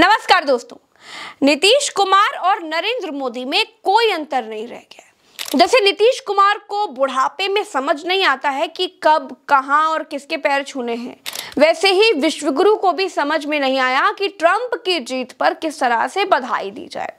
नमस्कार दोस्तों नीतीश कुमार और नरेंद्र मोदी में कोई अंतर नहीं रह गया जैसे नीतीश कुमार को बुढ़ापे में समझ नहीं आता है कि कब कहाँ और किसके पैर छूने हैं वैसे ही विश्वगुरु को भी समझ में नहीं आया कि ट्रंप की जीत पर किस तरह से बधाई दी जाए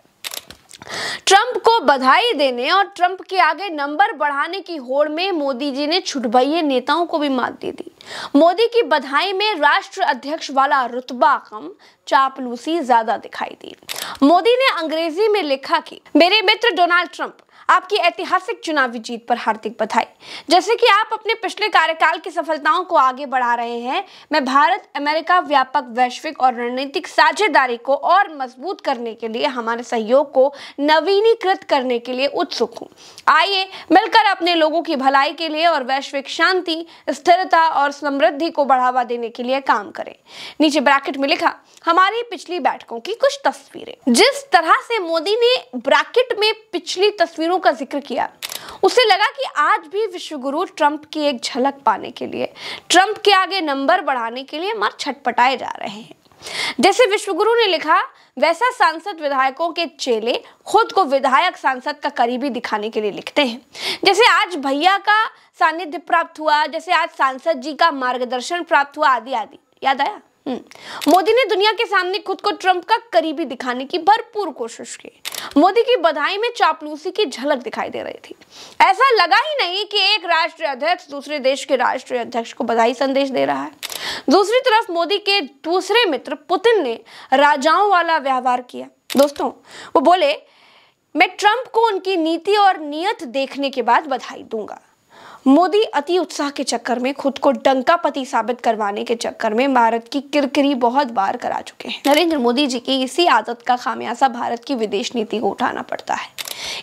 ट्रंप को बधाई देने और ट्रंप के आगे नंबर बढ़ाने की होड़ में मोदी जी ने छुटभैये नेताओं को भी मात दे दी मोदी की बधाई में राष्ट्र अध्यक्ष वाला रुतबा कम चापलूसी ज्यादा दिखाई दी मोदी ने अंग्रेजी में लिखा कि मेरे मित्र डोनाल्ड ट्रंप आपकी ऐतिहासिक चुनावी जीत पर हार्दिक बधाई जैसे कि आप अपने पिछले कार्यकाल की सफलताओं को आगे बढ़ा रहे हैं मैं भारत अमेरिका व्यापक वैश्विक और रणनीतिक साझेदारी को और मजबूत करने के लिए हमारे सहयोग को नवीनीकृत करने के लिए उत्सुक हूँ आइए मिलकर अपने लोगों की भलाई के लिए और वैश्विक शांति स्थिरता और समृद्धि को बढ़ावा देने के लिए काम करें नीचे ब्रैकेट में लिखा हमारी पिछली बैठकों की कुछ तस्वीरें जिस तरह से मोदी ने ब्रैकेट में पिछली तस्वीरों विश्वगुरु का जिक्र किया उसे लगा कि आज भी विश्वगुरु ट्रंप की एक झलक पाने के लिए ट्रंप के आगे नंबर बढ़ाने के लिए मर छटपटाए जा रहे हैं जैसे विश्वगुरु ने लिखा वैसा सांसद विधायकों के चेले खुद को विधायक सांसद का करीबी दिखाने के लिए लिखते हैं जैसे आज भैया का सानिध्य प्राप्त हुआ जैसे आज सांसद जी का मार्गदर्शन प्राप्त हुआ आदि आदि याद आया हम्म। मोदी ने दुनिया के सामने खुद को ट्रंप का करीबी दिखाने की भरपूर कोशिश की मोदी की बधाई में चापलूसी की झलक दिखाई दे रही थी ऐसा लगा ही नहीं कि एक राष्ट्रीय अध्यक्ष दूसरे देश के राष्ट्रीय अध्यक्ष को बधाई संदेश दे रहा है दूसरी तरफ मोदी के दूसरे मित्र पुतिन ने राजाओं वाला व्यवहार किया दोस्तों वो बोले मैं ट्रंप को उनकी नीति और नियत देखने के बाद बधाई दूंगा मोदी अति उत्साह के चक्कर में खुद को डंका पति साबित करवाने के चक्कर में भारत की किरकिरी बहुत बार करा चुके हैं नरेंद्र मोदी जी की इसी आदत का खामियाजा भारत की विदेश नीति को उठाना पड़ता है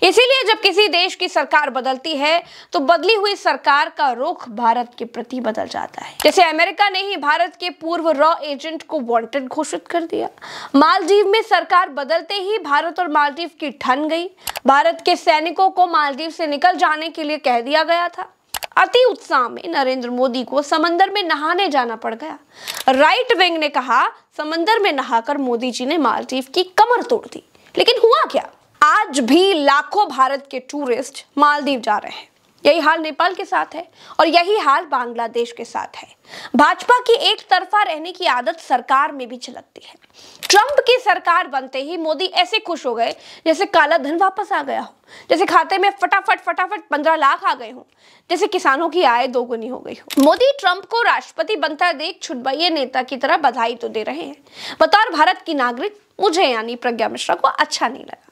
इसीलिए जब किसी देश की सरकार बदलती है तो बदली हुई सरकार का रुख भारत के प्रति बदल जाता है जैसे अमेरिका ने ही भारत के पूर्व रॉ एजेंट को वांटेड घोषित कर दिया मालदीव में सरकार बदलते ही भारत और मालदीव की ठन गई भारत के सैनिकों को मालदीव से निकल जाने के लिए कह दिया गया था अति उत्साह में नरेंद्र मोदी को समंदर में नहाने जाना पड़ गया राइट विंग ने कहा समंदर में नहाकर मोदी जी ने मालदीव की कमर तोड़ दी लेकिन हुआ क्या आज भी लाखों भारत के टूरिस्ट मालदीव जा रहे हैं यही हाल नेपाल के साथ है और यही हाल बांग्लादेश के साथ है भाजपा की एक तरफा रहने की आदत सरकार में भी झलकती है ट्रंप की सरकार बनते ही मोदी ऐसे खुश हो गए जैसे काला धन वापस आ गया हो जैसे खाते में फटाफट फटाफट पंद्रह लाख आ गए हो जैसे किसानों की आय दोगुनी हो गई हो मोदी ट्रंप को राष्ट्रपति बनता देख छुटबैये नेता की तरह बधाई तो दे रहे हैं बतौर भारत की नागरिक मुझे यानी प्रज्ञा मिश्रा को अच्छा नहीं लगा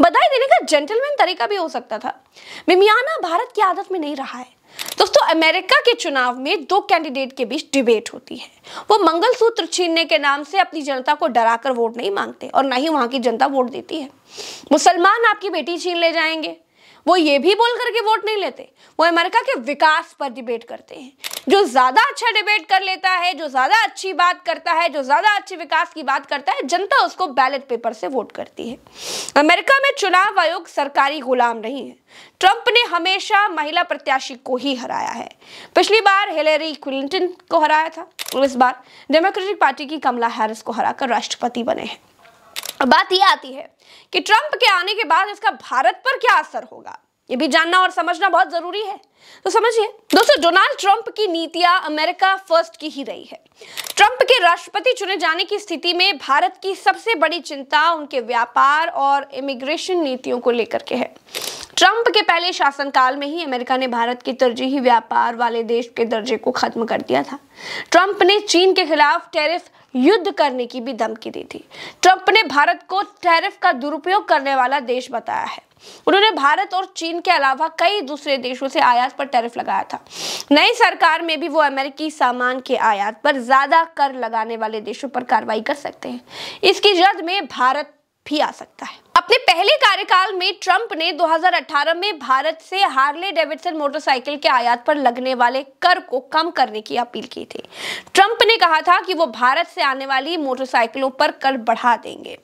बधाई देने का जेंटलमैन तरीका भी हो सकता था मिमियाना भारत की आदत में नहीं रहा है दोस्तों अमेरिका के चुनाव में दो कैंडिडेट के बीच डिबेट होती है वो मंगलसूत्र छीनने के नाम से अपनी जनता को डराकर वोट नहीं मांगते और ना ही वहां की जनता वोट देती है मुसलमान आपकी बेटी छीन ले जाएंगे वो ये भी बोल करके वोट नहीं लेते वो अमेरिका के विकास पर डिबेट करते हैं जो ज्यादा अच्छा डिबेट कर लेता है जो ज्यादा अच्छी बात करता है जो ज्यादा अच्छे विकास की बात करता है जनता उसको बैलेट पेपर से वोट करती है अमेरिका में चुनाव आयोग सरकारी गुलाम नहीं है ट्रंप ने हमेशा महिला प्रत्याशी को ही हराया है पिछली बार हिलेरी क्लिंटन को हराया था इस बार डेमोक्रेटिक पार्टी की कमला हैरिस को हराकर राष्ट्रपति बने हैं बात यह आती है कि ट्रंप के आने के बाद इसका भारत पर क्या असर होगा ये भी जानना और समझना बहुत जरूरी है तो समझिए दोस्तों डोनाल्ड ट्रंप की नीतियां अमेरिका फर्स्ट की ही रही है ट्रंप के राष्ट्रपति चुने जाने की स्थिति में भारत की सबसे बड़ी चिंता उनके व्यापार और इमिग्रेशन नीतियों को लेकर के है ट्रंप के पहले शासनकाल में ही अमेरिका ने भारत की तरजीही व्यापार वाले देश के दर्जे को खत्म कर दिया था ट्रंप ने चीन के खिलाफ टैरिफ युद्ध करने की भी धमकी दी थी ट्रंप ने भारत को टैरिफ का दुरुपयोग करने वाला देश बताया है उन्होंने भारत और चीन के अलावा कई दूसरे देशों से आयात पर टैरिफ लगाया था नई सरकार में भी वो अमेरिकी सामान के आयात पर ज्यादा कर लगाने वाले देशों पर कार्रवाई कर सकते हैं इसकी जद में भारत भी आ सकता है अपने पहले कार्यकाल में ट्रंप ने 2018 में भारत से हार्ले डेविडसन मोटरसाइकिल के आयात पर लगने वाले कर को कम करने की अपील की थी ट्रंप ने कहा था कि वो भारत से आने वाली मोटरसाइकिलों पर कर बढ़ा देंगे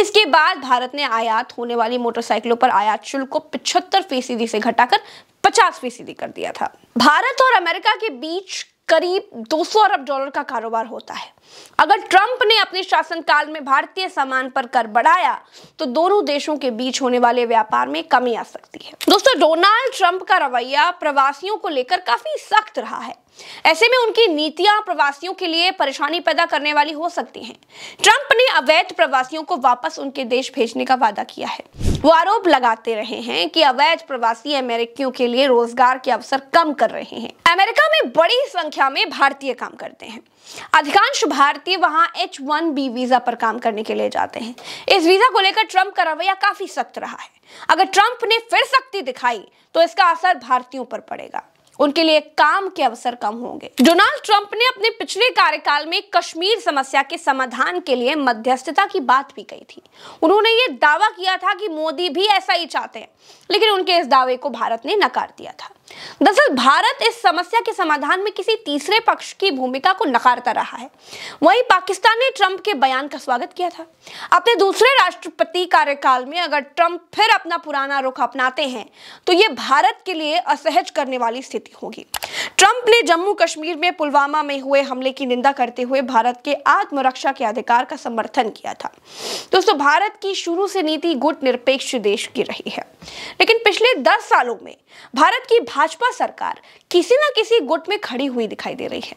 इसके बाद भारत ने आयात होने वाली मोटरसाइकिलों पर आयात शुल्क को पिछहत्तर फीसदी से घटाकर पचास फीसदी कर दिया था भारत और अमेरिका के बीच करीब 200 अरब डॉलर का कारोबार होता है अगर ट्रंप ने अपने शासनकाल में भारतीय सामान पर कर बढ़ाया तो दोनों देशों के बीच होने वाले व्यापार में कमी आ सकती है दोस्तों डोनाल्ड ट्रंप का रवैया प्रवासियों को लेकर काफी सख्त रहा है ऐसे में उनकी नीतियां प्रवासियों के लिए परेशानी पैदा करने वाली हो सकती हैं। ट्रंप ने अवैध प्रवासियों को वापस उनके देश भेजने का वादा किया है वो आरोप लगाते रहे हैं कि अवैध प्रवासी अमेरिकियों के लिए रोजगार के अवसर कम कर रहे हैं अमेरिका में बड़ी संख्या में भारतीय काम करते हैं अधिकांश भारतीय वहां एच वन बी वीजा पर काम करने के लिए जाते हैं इस वीजा को लेकर ट्रंप का रवैया काफी सख्त रहा है अगर ट्रंप ने फिर सख्ती दिखाई तो इसका असर भारतीयों पर पड़ेगा उनके लिए काम के अवसर कम होंगे डोनाल्ड ट्रंप ने अपने पिछले कार्यकाल में कश्मीर समस्या के समाधान के लिए मध्यस्थता की बात भी कही थी उन्होंने ये दावा किया था कि मोदी भी ऐसा ही चाहते हैं लेकिन उनके इस दावे को भारत ने नकार दिया था दरअसल भारत इस समस्या के समाधान में किसी तीसरे पक्ष की भूमिका को नकारता रहा है वहीं पाकिस्तान ने ट्रंप के बयान का स्वागत किया था अपने दूसरे राष्ट्रपति कार्यकाल में अगर ट्रंप फिर अपना पुराना रुख अपनाते हैं तो ये भारत के लिए असहज करने वाली स्थिति होगी ट्रंप ने जम्मू कश्मीर में पुलवामा में हुए हमले की निंदा करते हुए भारत के आत्मरक्षा के अधिकार का समर्थन किया था दोस्तों भारत की शुरू से नीति गुट निरपेक्ष देश की रही है लेकिन पिछले दस सालों में भारत की भाजपा सरकार किसी ना किसी गुट में खड़ी हुई दिखाई दे रही है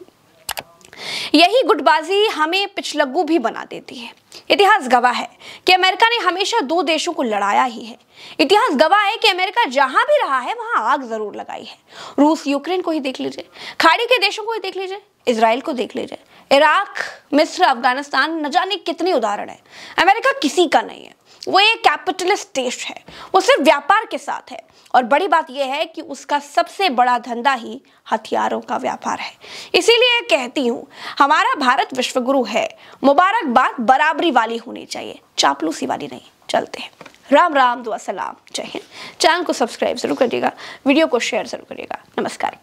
यही गुटबाजी हमें पिछलग्गू भी बना देती है इतिहास गवाह है कि अमेरिका ने हमेशा दो देशों को लड़ाया ही है इतिहास गवाह है कि अमेरिका जहां भी रहा है वहां आग जरूर लगाई है रूस यूक्रेन को ही देख लीजिए खाड़ी के देशों को ही देख लीजिए इसराइल को देख लीजिए इराक मिस्र अफगानिस्तान न जाने कितने उदाहरण है अमेरिका किसी का नहीं है वो एक कैपिटलिस्ट देश है वो सिर्फ व्यापार के साथ है और बड़ी बात यह है कि उसका सबसे बड़ा धंधा ही हथियारों का व्यापार है इसीलिए कहती हूँ हमारा भारत विश्वगुरु है मुबारकबाद बराबरी वाली होनी चाहिए चापलूसी वाली नहीं चलते हैं राम राम दुआ सलाम जय हिंद चैनल को सब्सक्राइब जरूर करिएगा वीडियो को शेयर जरूर करिएगा नमस्कार